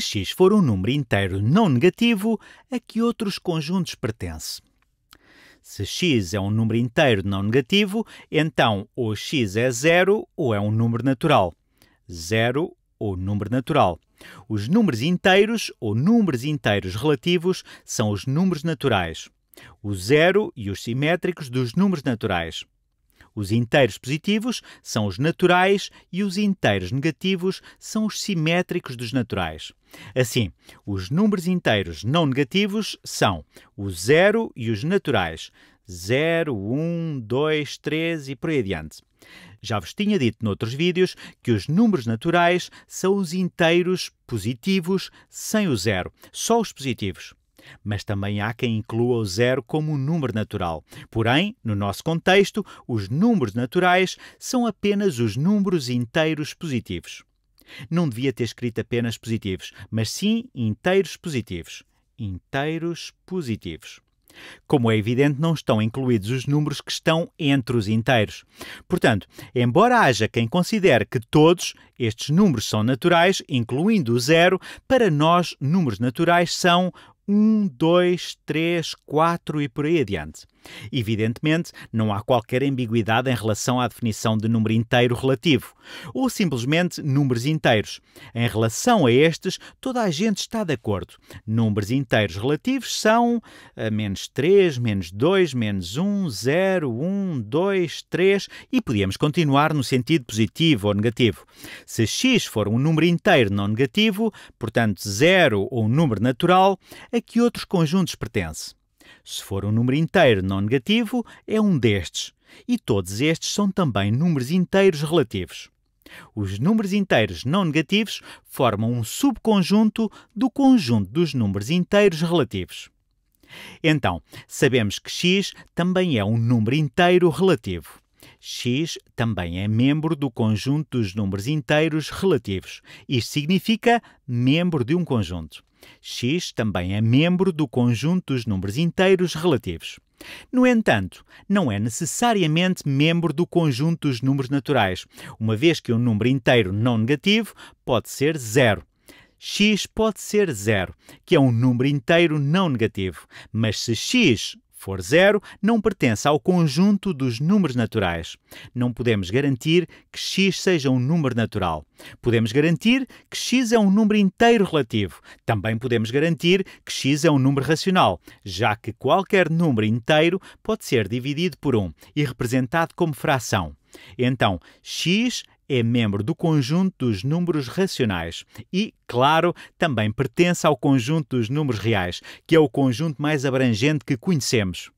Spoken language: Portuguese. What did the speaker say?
se x for um número inteiro não negativo, a que outros conjuntos pertence. Se x é um número inteiro não negativo, então ou x é zero ou é um número natural. Zero ou número natural. Os números inteiros ou números inteiros relativos são os números naturais. O zero e os simétricos dos números naturais. Os inteiros positivos são os naturais e os inteiros negativos são os simétricos dos naturais. Assim, os números inteiros não negativos são o zero e os naturais. 0, 1, 2, 3 e por aí adiante. Já vos tinha dito noutros vídeos que os números naturais são os inteiros positivos sem o zero, só os positivos. Mas também há quem inclua o zero como um número natural. Porém, no nosso contexto, os números naturais são apenas os números inteiros positivos. Não devia ter escrito apenas positivos, mas sim inteiros positivos. Inteiros positivos. Como é evidente, não estão incluídos os números que estão entre os inteiros. Portanto, embora haja quem considere que todos estes números são naturais, incluindo o zero, para nós, números naturais são 1, 2, 3, 4 e por aí adiante. Evidentemente, não há qualquer ambiguidade em relação à definição de número inteiro relativo, ou simplesmente números inteiros. Em relação a estes, toda a gente está de acordo. Números inteiros relativos são eh, menos 3, menos 2, menos 1, 0, 1, 2, 3 e podíamos continuar no sentido positivo ou negativo. Se x for um número inteiro não negativo, portanto zero ou um número natural, a que outros conjuntos pertence? Se for um número inteiro não negativo, é um destes. E todos estes são também números inteiros relativos. Os números inteiros não negativos formam um subconjunto do conjunto dos números inteiros relativos. Então, sabemos que x também é um número inteiro relativo. x também é membro do conjunto dos números inteiros relativos. Isto significa membro de um conjunto x também é membro do conjunto dos números inteiros relativos. No entanto, não é necessariamente membro do conjunto dos números naturais, uma vez que um número inteiro não negativo pode ser zero. x pode ser zero, que é um número inteiro não negativo, mas se x for zero, não pertence ao conjunto dos números naturais. Não podemos garantir que x seja um número natural. Podemos garantir que x é um número inteiro relativo. Também podemos garantir que x é um número racional, já que qualquer número inteiro pode ser dividido por 1 um e representado como fração. Então, x é membro do conjunto dos números racionais e, claro, também pertence ao conjunto dos números reais, que é o conjunto mais abrangente que conhecemos.